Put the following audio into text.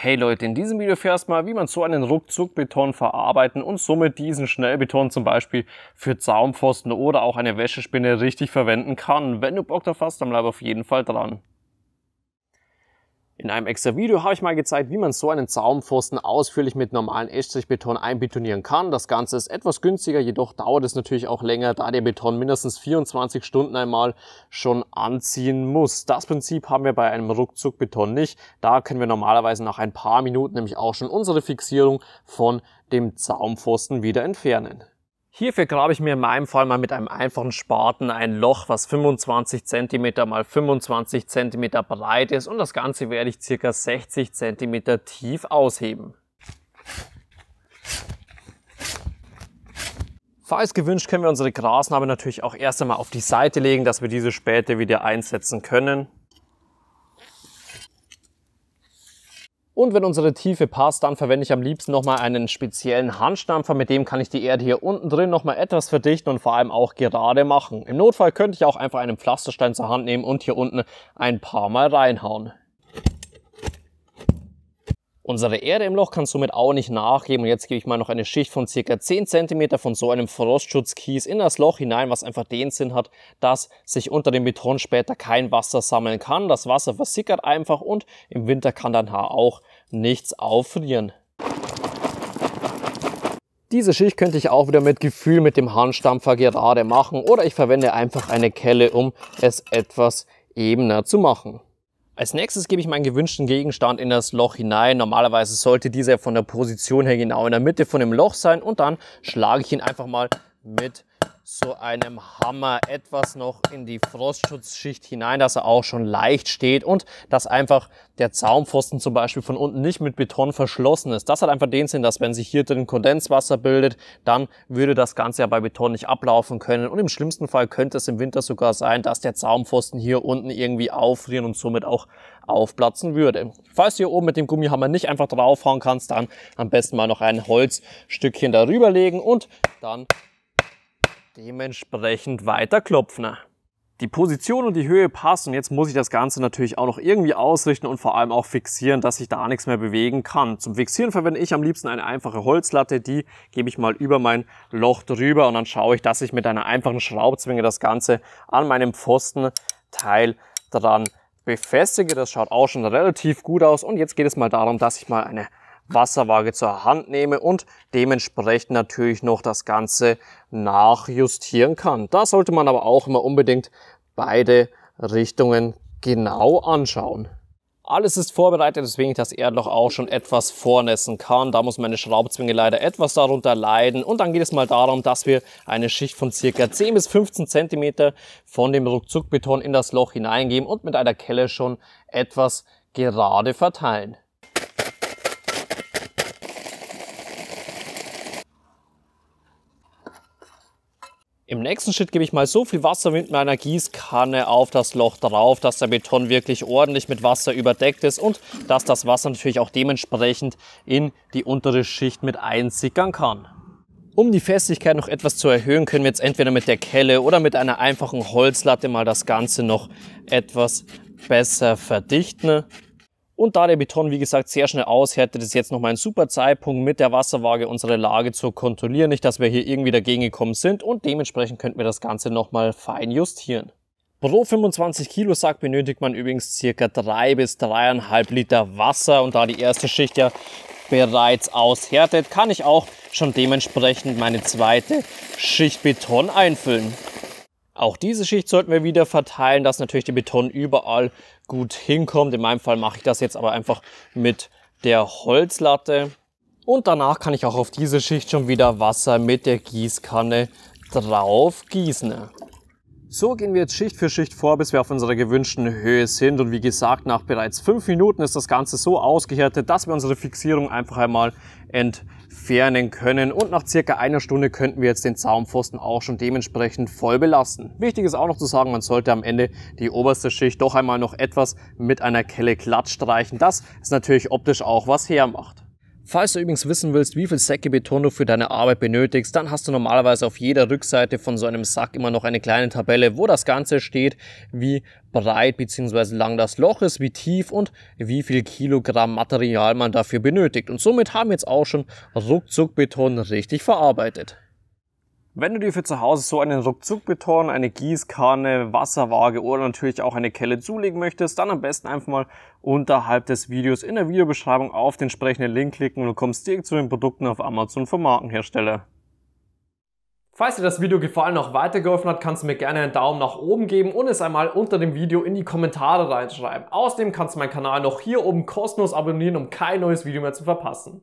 Hey Leute, in diesem Video erfährst mal, wie man so einen Ruckzuckbeton verarbeiten und somit diesen Schnellbeton zum Beispiel für Zaumpfosten oder auch eine Wäschespinne richtig verwenden kann. Wenn du Bock drauf hast, dann bleib auf jeden Fall dran. In einem extra Video habe ich mal gezeigt, wie man so einen Zaumpfosten ausführlich mit normalen Estrichbeton einbetonieren kann. Das Ganze ist etwas günstiger, jedoch dauert es natürlich auch länger, da der Beton mindestens 24 Stunden einmal schon anziehen muss. Das Prinzip haben wir bei einem Ruckzuckbeton nicht. Da können wir normalerweise nach ein paar Minuten nämlich auch schon unsere Fixierung von dem Zaumpfosten wieder entfernen. Hierfür grabe ich mir in meinem Fall mal mit einem einfachen Spaten ein Loch, was 25 cm mal 25 cm breit ist und das Ganze werde ich ca. 60 cm tief ausheben. Falls gewünscht, können wir unsere Grasnarbe natürlich auch erst einmal auf die Seite legen, dass wir diese später wieder einsetzen können. Und wenn unsere Tiefe passt, dann verwende ich am liebsten nochmal einen speziellen Handstampfer. Mit dem kann ich die Erde hier unten drin nochmal etwas verdichten und vor allem auch gerade machen. Im Notfall könnte ich auch einfach einen Pflasterstein zur Hand nehmen und hier unten ein paar Mal reinhauen. Unsere Erde im Loch kann somit auch nicht nachgeben und jetzt gebe ich mal noch eine Schicht von circa 10 cm von so einem Frostschutzkies in das Loch hinein, was einfach den Sinn hat, dass sich unter dem Beton später kein Wasser sammeln kann. Das Wasser versickert einfach und im Winter kann dann auch nichts auffrieren. Diese Schicht könnte ich auch wieder mit Gefühl mit dem Handstampfer gerade machen oder ich verwende einfach eine Kelle, um es etwas ebener zu machen. Als nächstes gebe ich meinen gewünschten Gegenstand in das Loch hinein. Normalerweise sollte dieser von der Position her genau in der Mitte von dem Loch sein und dann schlage ich ihn einfach mal mit so einem Hammer etwas noch in die Frostschutzschicht hinein, dass er auch schon leicht steht und dass einfach der Zaumpfosten zum Beispiel von unten nicht mit Beton verschlossen ist. Das hat einfach den Sinn, dass wenn sich hier drin Kondenswasser bildet, dann würde das Ganze ja bei Beton nicht ablaufen können und im schlimmsten Fall könnte es im Winter sogar sein, dass der Zaumpfosten hier unten irgendwie auffrieren und somit auch aufplatzen würde. Falls du hier oben mit dem Gummihammer nicht einfach draufhauen kannst, dann am besten mal noch ein Holzstückchen darüber legen und dann dementsprechend weiter klopfen. Die Position und die Höhe passt und jetzt muss ich das Ganze natürlich auch noch irgendwie ausrichten und vor allem auch fixieren, dass ich da nichts mehr bewegen kann. Zum Fixieren verwende ich am liebsten eine einfache Holzlatte, die gebe ich mal über mein Loch drüber und dann schaue ich, dass ich mit einer einfachen Schraubzwinge das Ganze an meinem Pfostenteil dran befestige. Das schaut auch schon relativ gut aus und jetzt geht es mal darum, dass ich mal eine Wasserwaage zur Hand nehme und dementsprechend natürlich noch das Ganze nachjustieren kann. Da sollte man aber auch immer unbedingt beide Richtungen genau anschauen. Alles ist vorbereitet, deswegen ich das Erdloch auch schon etwas vornässen kann. Da muss meine Schraubzwinge leider etwas darunter leiden. Und dann geht es mal darum, dass wir eine Schicht von circa 10 bis 15 Zentimeter von dem Ruckzuckbeton in das Loch hineingeben und mit einer Kelle schon etwas gerade verteilen. Im nächsten Schritt gebe ich mal so viel Wasser mit meiner Gießkanne auf das Loch drauf, dass der Beton wirklich ordentlich mit Wasser überdeckt ist und dass das Wasser natürlich auch dementsprechend in die untere Schicht mit einsickern kann. Um die Festigkeit noch etwas zu erhöhen, können wir jetzt entweder mit der Kelle oder mit einer einfachen Holzlatte mal das Ganze noch etwas besser verdichten. Und da der Beton, wie gesagt, sehr schnell aushärtet, ist jetzt nochmal ein super Zeitpunkt mit der Wasserwaage unsere Lage zu kontrollieren. Nicht, dass wir hier irgendwie dagegen gekommen sind und dementsprechend könnten wir das Ganze nochmal fein justieren. Pro 25 Kilo Sack benötigt man übrigens circa drei bis dreieinhalb Liter Wasser und da die erste Schicht ja bereits aushärtet, kann ich auch schon dementsprechend meine zweite Schicht Beton einfüllen. Auch diese Schicht sollten wir wieder verteilen, dass natürlich der Beton überall gut hinkommt. In meinem Fall mache ich das jetzt aber einfach mit der Holzlatte. Und danach kann ich auch auf diese Schicht schon wieder Wasser mit der Gießkanne drauf gießen. So gehen wir jetzt Schicht für Schicht vor, bis wir auf unserer gewünschten Höhe sind. Und wie gesagt, nach bereits fünf Minuten ist das Ganze so ausgehärtet, dass wir unsere Fixierung einfach einmal entfernen können. Und nach circa einer Stunde könnten wir jetzt den Zaumpfosten auch schon dementsprechend voll belasten. Wichtig ist auch noch zu sagen, man sollte am Ende die oberste Schicht doch einmal noch etwas mit einer Kelle glatt streichen. Das ist natürlich optisch auch was hermacht. Falls du übrigens wissen willst, wie viel Säcke Beton du für deine Arbeit benötigst, dann hast du normalerweise auf jeder Rückseite von so einem Sack immer noch eine kleine Tabelle, wo das Ganze steht, wie breit bzw. lang das Loch ist, wie tief und wie viel Kilogramm Material man dafür benötigt. Und somit haben wir jetzt auch schon Ruckzuck Beton richtig verarbeitet. Wenn du dir für zu Hause so einen Ruckzuckbeton, eine Gießkanne, Wasserwaage oder natürlich auch eine Kelle zulegen möchtest, dann am besten einfach mal unterhalb des Videos in der Videobeschreibung auf den entsprechenden Link klicken und du kommst direkt zu den Produkten auf Amazon vom Markenhersteller. Falls dir das Video gefallen und auch weitergeholfen hat, kannst du mir gerne einen Daumen nach oben geben und es einmal unter dem Video in die Kommentare reinschreiben. Außerdem kannst du meinen Kanal noch hier oben kostenlos abonnieren, um kein neues Video mehr zu verpassen.